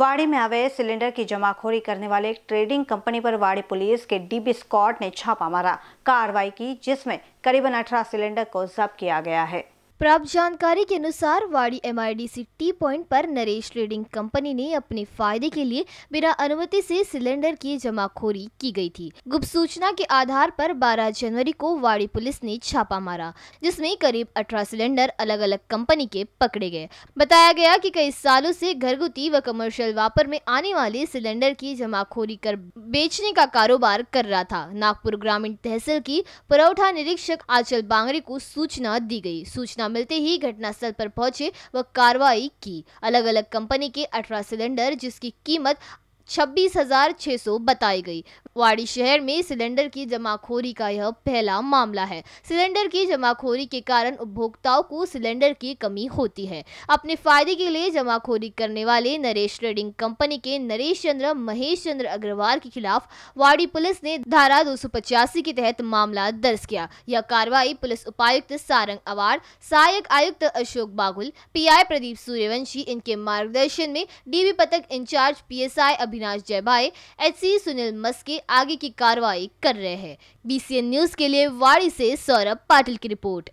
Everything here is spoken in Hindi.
वाड़ी में अवैध सिलेंडर की जमाखोरी करने वाले एक ट्रेडिंग कंपनी पर वाड़ी पुलिस के डीबी स्कॉट ने छापा मारा कार्रवाई की जिसमें करीबन अठारह सिलेंडर को जब्त किया गया है प्राप्त जानकारी के अनुसार वाड़ी सी टी पॉइंट पर नरेश ट्रेडिंग कंपनी ने अपने फायदे के लिए बिना अनुमति से सिलेंडर की जमाखोरी की गई थी गुप्त सूचना के आधार पर 12 जनवरी को वाड़ी पुलिस ने छापा मारा जिसमें करीब 18 सिलेंडर अलग अलग कंपनी के पकड़े गए बताया गया कि कई सालों से घरगुती व कमर्शियल वापर में आने वाले सिलेंडर की जमाखोरी कर बेचने का कारोबार कर रहा था नागपुर ग्रामीण तहसील की पुरौठा निरीक्षक आंचल बांगड़े को सूचना दी गयी सूचना मिलते ही घटनास्थल पर पहुंचे व कार्रवाई की अलग अलग कंपनी के अठारह सिलेंडर जिसकी कीमत छब्बीस हजार छह सौ बताई गई वाड़ी शहर में सिलेंडर की जमाखोरी का यह पहला मामला है सिलेंडर की जमाखोरी के कारण उपभोक्ताओं को सिलेंडर की कमी होती है अपने फायदे के लिए जमाखोरी करने वाले नरेश ट्रेडिंग कंपनी के नरेश चंद्र महेश चंद्र अग्रवाल के खिलाफ वाड़ी पुलिस ने धारा दो के तहत मामला दर्ज किया यह कार्रवाई पुलिस उपायुक्त सारंग अवार्ड सहायक आयुक्त अशोक बागुल पी प्रदीप सूर्यवंशी इनके मार्गदर्शन में डीबी पतक incharge P S Abhinash Jaybhai HC Sunil Maske आगे की कार्रवाई कर रहे हैं बीसीएन न्यूज के लिए वाड़ी से सौरभ पाटिल की रिपोर्ट